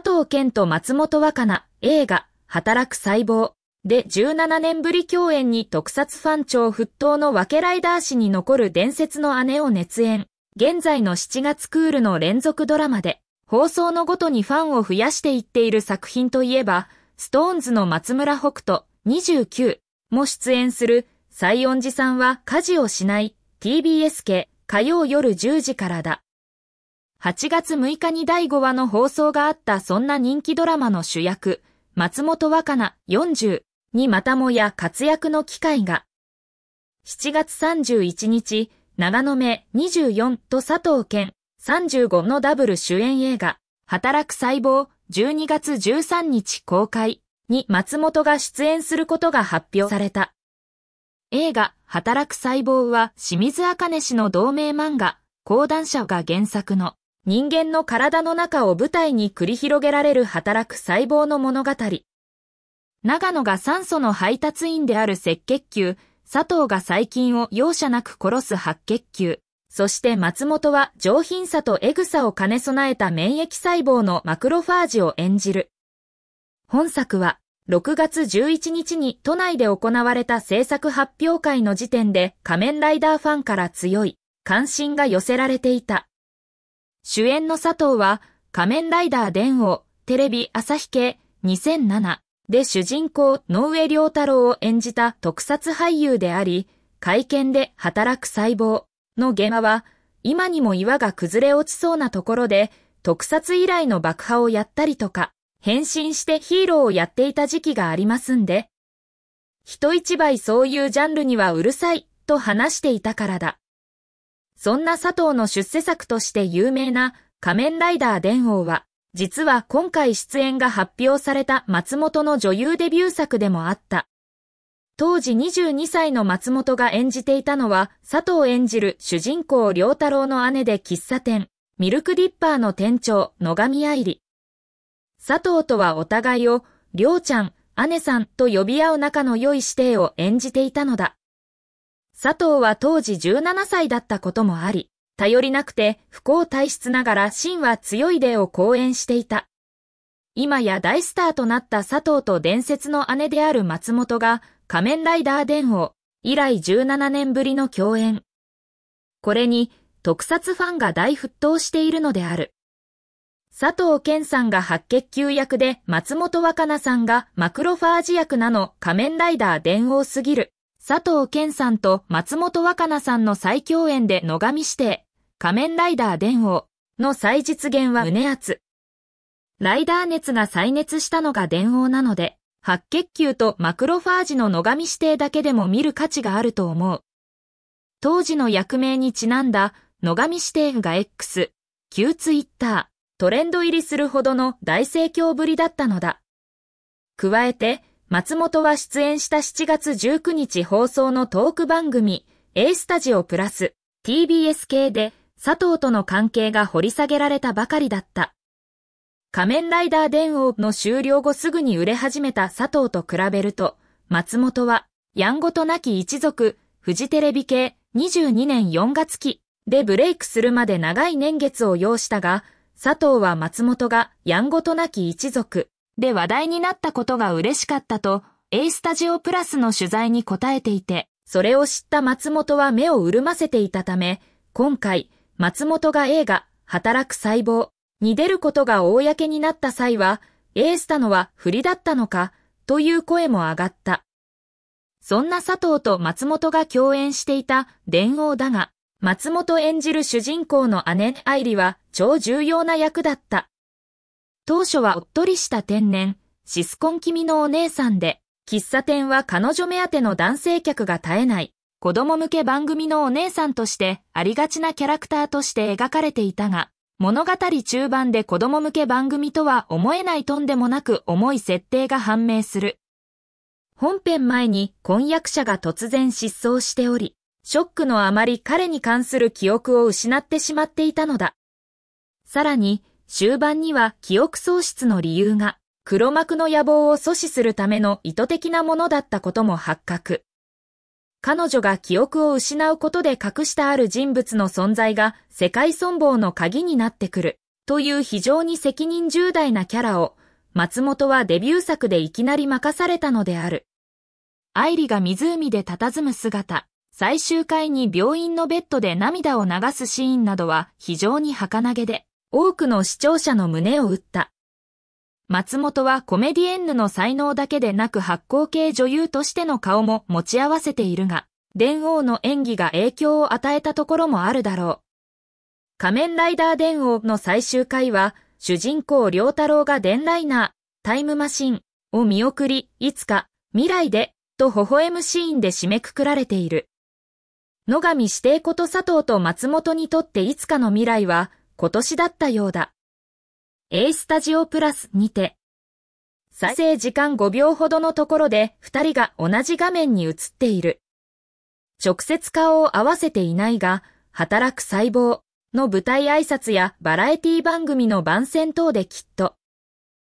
佐藤健と松本若菜映画、働く細胞で17年ぶり共演に特撮ファン長沸騰の分けライダー誌に残る伝説の姉を熱演。現在の7月クールの連続ドラマで、放送のごとにファンを増やしていっている作品といえば、ストーンズの松村北斗29も出演する、西園寺さんは家事をしない TBS 系火曜夜10時からだ。8月6日に第5話の放送があったそんな人気ドラマの主役、松本若菜40にまたもや活躍の機会が。7月31日、長野目24と佐藤健35のダブル主演映画、働く細胞12月13日公開に松本が出演することが発表された。映画、働く細胞は清水茜氏の同名漫画、講談社が原作の人間の体の中を舞台に繰り広げられる働く細胞の物語。長野が酸素の配達員である赤血球、佐藤が細菌を容赦なく殺す白血球、そして松本は上品さとエグさを兼ね備えた免疫細胞のマクロファージを演じる。本作は、6月11日に都内で行われた制作発表会の時点で仮面ライダーファンから強い関心が寄せられていた。主演の佐藤は、仮面ライダー伝王、テレビ朝日系2007で主人公、野上良太郎を演じた特撮俳優であり、会見で働く細胞の現場は、今にも岩が崩れ落ちそうなところで、特撮以来の爆破をやったりとか、変身してヒーローをやっていた時期がありますんで。人一倍そういうジャンルにはうるさい、と話していたからだ。そんな佐藤の出世作として有名な仮面ライダー伝王は、実は今回出演が発表された松本の女優デビュー作でもあった。当時22歳の松本が演じていたのは、佐藤演じる主人公良太郎の姉で喫茶店、ミルクディッパーの店長、野上愛理。佐藤とはお互いを、良ちゃん、姉さんと呼び合う仲の良い師弟を演じていたのだ。佐藤は当時17歳だったこともあり、頼りなくて不幸体質ながら真は強いでを講演していた。今や大スターとなった佐藤と伝説の姉である松本が仮面ライダー伝王以来17年ぶりの共演。これに特撮ファンが大沸騰しているのである。佐藤健さんが白血球役で松本若菜さんがマクロファージ役なの仮面ライダー伝王すぎる。佐藤健さんと松本若菜さんの再共演で野上指定、仮面ライダー伝王の再実現は胸熱。ライダー熱が再熱したのが伝王なので、白血球とマクロファージの野上指定だけでも見る価値があると思う。当時の役名にちなんだ野上指定が X、旧ツイッター、トレンド入りするほどの大盛況ぶりだったのだ。加えて、松本は出演した7月19日放送のトーク番組 A スタジオプラス TBS 系で佐藤との関係が掘り下げられたばかりだった。仮面ライダー電王の終了後すぐに売れ始めた佐藤と比べると、松本は、やんごとなき一族、フジテレビ系22年4月期でブレイクするまで長い年月を要したが、佐藤は松本がやんごとなき一族、で話題になったことが嬉しかったと A スタジオプラスの取材に答えていて、それを知った松本は目を潤ませていたため、今回、松本が映画、働く細胞に出ることが公になった際は、A スタのは不利だったのか、という声も上がった。そんな佐藤と松本が共演していた伝王だが、松本演じる主人公の姉愛理は超重要な役だった。当初はおっとりした天然、シスコン気味のお姉さんで、喫茶店は彼女目当ての男性客が絶えない、子供向け番組のお姉さんとしてありがちなキャラクターとして描かれていたが、物語中盤で子供向け番組とは思えないとんでもなく重い設定が判明する。本編前に婚約者が突然失踪しており、ショックのあまり彼に関する記憶を失ってしまっていたのだ。さらに、終盤には記憶喪失の理由が黒幕の野望を阻止するための意図的なものだったことも発覚。彼女が記憶を失うことで隠したある人物の存在が世界存亡の鍵になってくるという非常に責任重大なキャラを松本はデビュー作でいきなり任されたのである。愛理が湖で佇む姿、最終回に病院のベッドで涙を流すシーンなどは非常に儚げで、多くの視聴者の胸を打った。松本はコメディエンヌの才能だけでなく発光系女優としての顔も持ち合わせているが、電王の演技が影響を与えたところもあるだろう。仮面ライダー電王の最終回は、主人公良太郎が電ライナー、タイムマシンを見送り、いつか、未来で、と微笑むシーンで締めくくられている。野上指定こと佐藤と松本にとっていつかの未来は、今年だったようだ。A スタジオプラスにて、再生時間5秒ほどのところで2人が同じ画面に映っている。直接顔を合わせていないが、働く細胞の舞台挨拶やバラエティ番組の番宣等できっと、